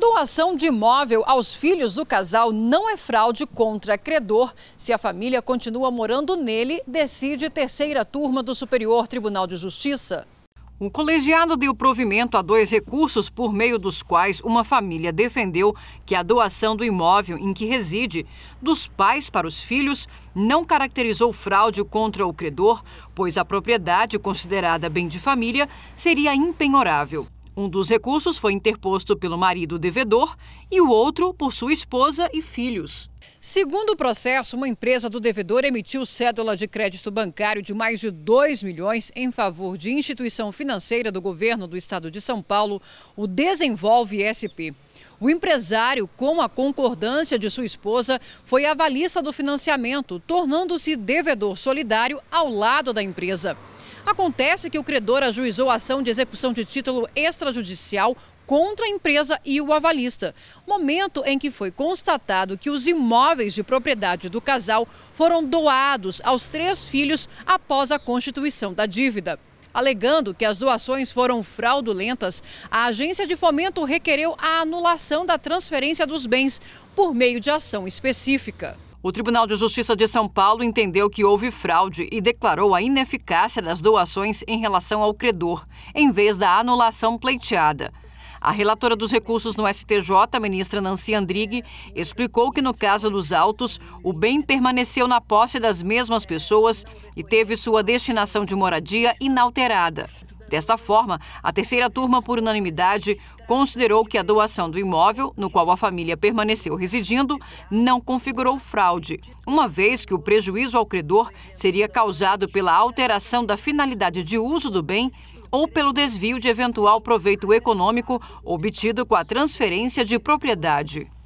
Doação de imóvel aos filhos do casal não é fraude contra credor se a família continua morando nele, decide terceira turma do Superior Tribunal de Justiça. O colegiado deu provimento a dois recursos por meio dos quais uma família defendeu que a doação do imóvel em que reside dos pais para os filhos não caracterizou fraude contra o credor, pois a propriedade considerada bem de família seria impenhorável. Um dos recursos foi interposto pelo marido devedor e o outro por sua esposa e filhos. Segundo o processo, uma empresa do devedor emitiu cédula de crédito bancário de mais de 2 milhões em favor de instituição financeira do governo do estado de São Paulo, o Desenvolve SP. O empresário, com a concordância de sua esposa, foi avalista do financiamento, tornando-se devedor solidário ao lado da empresa. Acontece que o credor ajuizou a ação de execução de título extrajudicial contra a empresa e o avalista. Momento em que foi constatado que os imóveis de propriedade do casal foram doados aos três filhos após a constituição da dívida. Alegando que as doações foram fraudulentas, a agência de fomento requereu a anulação da transferência dos bens por meio de ação específica. O Tribunal de Justiça de São Paulo entendeu que houve fraude e declarou a ineficácia das doações em relação ao credor, em vez da anulação pleiteada. A relatora dos recursos no STJ, a ministra Nancy Andrighi, explicou que no caso dos autos, o bem permaneceu na posse das mesmas pessoas e teve sua destinação de moradia inalterada. Desta forma, a terceira turma, por unanimidade, considerou que a doação do imóvel, no qual a família permaneceu residindo, não configurou fraude, uma vez que o prejuízo ao credor seria causado pela alteração da finalidade de uso do bem ou pelo desvio de eventual proveito econômico obtido com a transferência de propriedade.